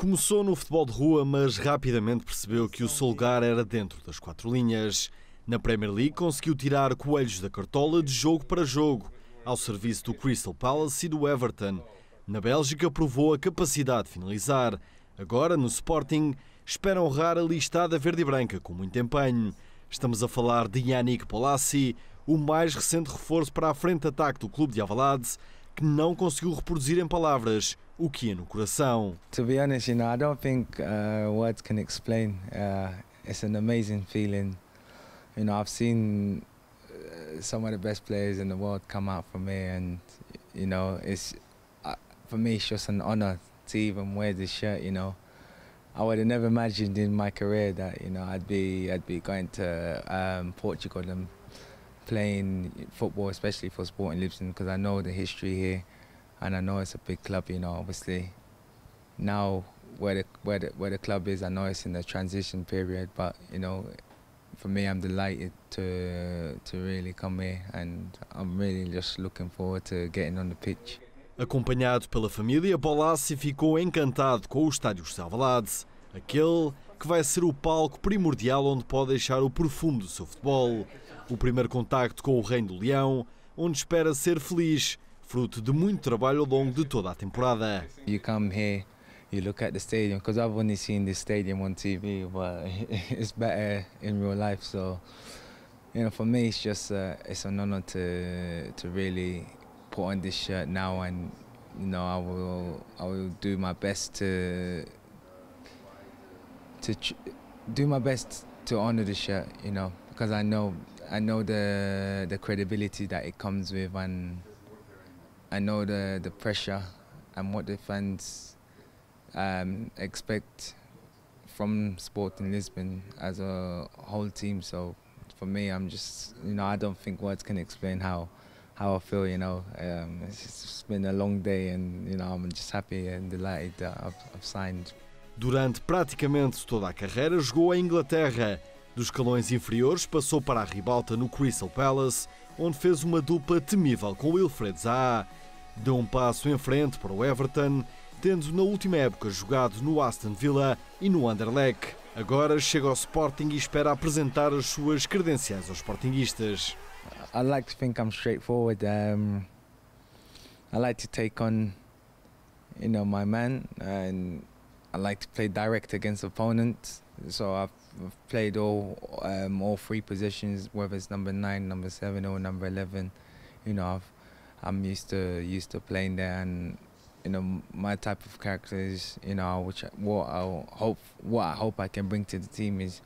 Começou no futebol de rua, mas rapidamente percebeu que o seu lugar era dentro das quatro linhas. Na Premier League, conseguiu tirar coelhos da cartola de jogo para jogo, ao serviço do Crystal Palace e do Everton. Na Bélgica, provou a capacidade de finalizar. Agora, no Sporting, espera honrar a listada verde e branca com muito empenho. Estamos a falar de Yannick Polassi, o mais recente reforço para a frente de ataque do clube de Avalades, que não conseguiu reproduzir em palavras o que é no coração. To be honest, you know, I don't think uh, words can explain. Uh, it's an amazing feeling. You know, I've seen uh, some of the best players in the world come out for me, and you know, it's uh, for me it's just an honor to even wear this shirt. You know, I would have never imagined in my career that you know I'd be I'd be going to um, Portugal and playing football, especially for Sporting Lisbon, because I know the history here. and I know it's a big club. You know, obviously, now where the where the, where the club is, I know it's in the transition period. But you know, for me, I'm delighted to to really come here, and I'm really just looking forward to getting on the pitch. Acompanhado pela família, Bolassi ficou encantado com o estádio Salvalades, aquele que vai ser o palco primordial onde pode deixar o profundo do seu futebol. O primeiro contacto com o Reino do Leão, onde espera ser feliz fruto de muito trabalho ao longo de toda a temporada. You come here, you look at the stadium because I've only seen this stadium on TV, but it's better in real life. So, you know, for me, it's just uh, it's an honor to to really put on this shirt now, and you know, I will I will do my best to to do my best to honor the shirt, you know, because I know I know the the credibility that it comes with and I know the, the pressure and what the fans um, expect from sport in Lisbon as a whole team. So for me, I'm just, you know, I don't think words can explain how, how I feel, you know. Um, it's, just, it's been a long day and, you know, I'm just happy and delighted that I've, I've signed. Durante praticamente toda a carreira, jogou a Inglaterra. Dos escalões inferiores, passou para a ribalta no Crystal Palace, onde fez uma dupla temível com Wilfred Zaha deu um passo em frente para o Everton, tendo na última época jogado no Aston Villa e no Anderlecht. Agora chega ao Sporting e espera apresentar as suas credenciais aos Sportingistas. I like to think I'm straightforward. Um, I like to take on, you know, my man, and I like to play direct against opponents. So I've, played all um, all three positions, whether it's number nine, number seven, or number eleven. You know, I've I'm used to used to playing there, and you know my type of characters, you know, which what I hope what I hope I can bring to the team is,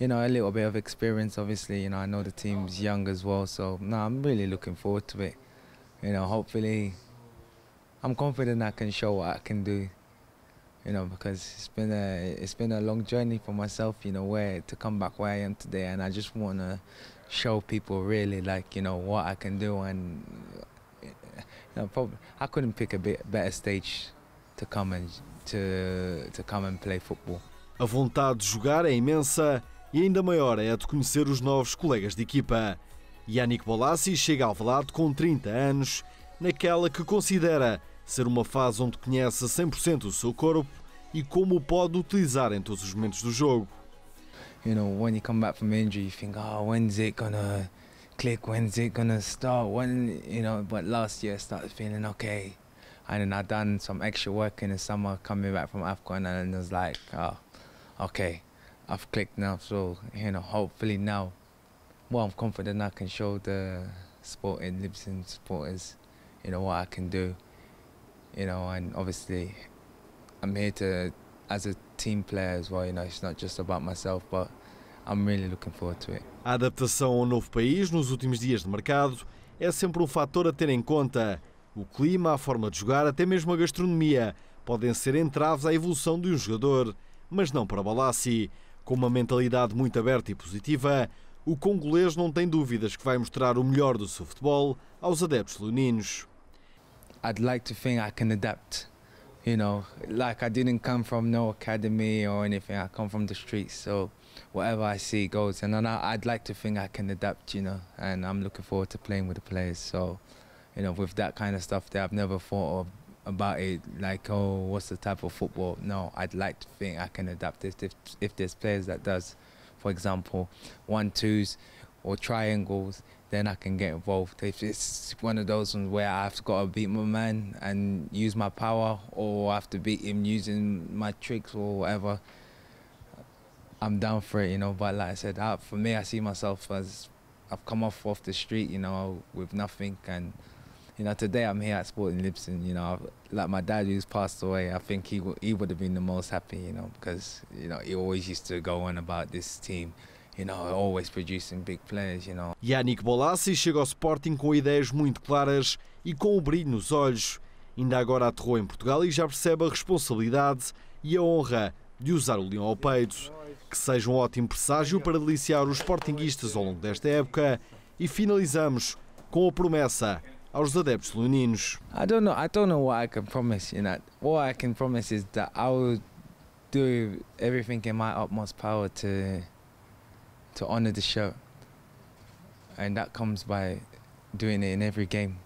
you know, a little bit of experience. Obviously, you know, I know the team's young as well, so no, I'm really looking forward to it. You know, hopefully, I'm confident I can show what I can do. You know, because it's been a it's been a long journey for myself. You know, where to come back where I am today, and I just want to show people really like you know what I can do and No problem. I couldn't pick a bit better stage to come and to to come and play football. A vontade de jogar é imensa e ainda maior é a de conhecer os novos colegas de equipa. Yannick Bolassi chega ao Velado com 30 anos, naquela que considera ser uma fase onde conhece 100% o seu corpo e como o pode utilizar em todos os momentos do jogo. You know, when you come back from injury, you think, oh, when's it gonna click? When's it gonna start? When you know? But last year I started feeling okay, and then I done some extra work in the summer coming back from Afghan, and it was like, oh, okay, I've clicked now. So you know, hopefully now, well, I'm confident I can show the sporting Libsyn supporters, you know, what I can do, you know, and obviously, I'm here to as a team player as well. You know, it's not just about myself, but I'm really looking forward to it. A adaptação ao novo país nos últimos dias de mercado é sempre um fator a ter em conta. O clima, a forma de jogar, até mesmo a gastronomia podem ser entraves à evolução de um jogador, mas não para Balassi. Com uma mentalidade muito aberta e positiva, o congolês não tem dúvidas que vai mostrar o melhor do seu futebol aos adeptos leoninos. I'd like to think I can adapt. You know, like I didn't come from no academy or anything. I come from the streets, so whatever I see goes. And then I, would like to think I can adapt, you know, and I'm looking forward to playing with the players. So, you know, with that kind of stuff that I've never thought of about it, like, oh, what's the type of football? No, I'd like to think I can adapt this if, if there's players that does, for example, one twos or triangles, then I can get involved. If it's one of those ones where I've got to beat my man and use my power, or I have to beat him using my tricks or whatever, I'm down for it, you know. But like I said, I, for me, I see myself as I've come off off the street, you know, with nothing, and you know, today I'm here at Sporting Lipson. You know, I've, like my dad who's passed away, I think he w- he would have been the most happy, you know, because you know he always used to go on about this team. You know, always producing big players, you know. Yannick Bolassi chega ao Sporting com ideias muito claras e com o um brilho nos olhos. Ainda agora aterrou em Portugal e já percebe a responsabilidade e a honra de usar o leão ao peito, que seja um ótimo presságio para deliciar os sportinguistas ao longo desta época e finalizamos com a promessa aos adeptos leoninos. I don't know, I don't know what I can promise you know. All I can promise is that I will do everything in my utmost power to to honor the show. And that comes by doing it in every game.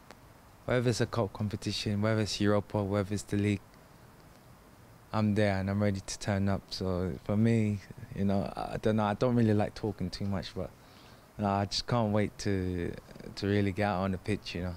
Whether it's a cup competition, whether it's Europa, whether it's the league, I'm there and I'm ready to turn up. So for me, you know, I don't know. I don't really like talking too much, but you know, I just can't wait to to really get out on the pitch. You know.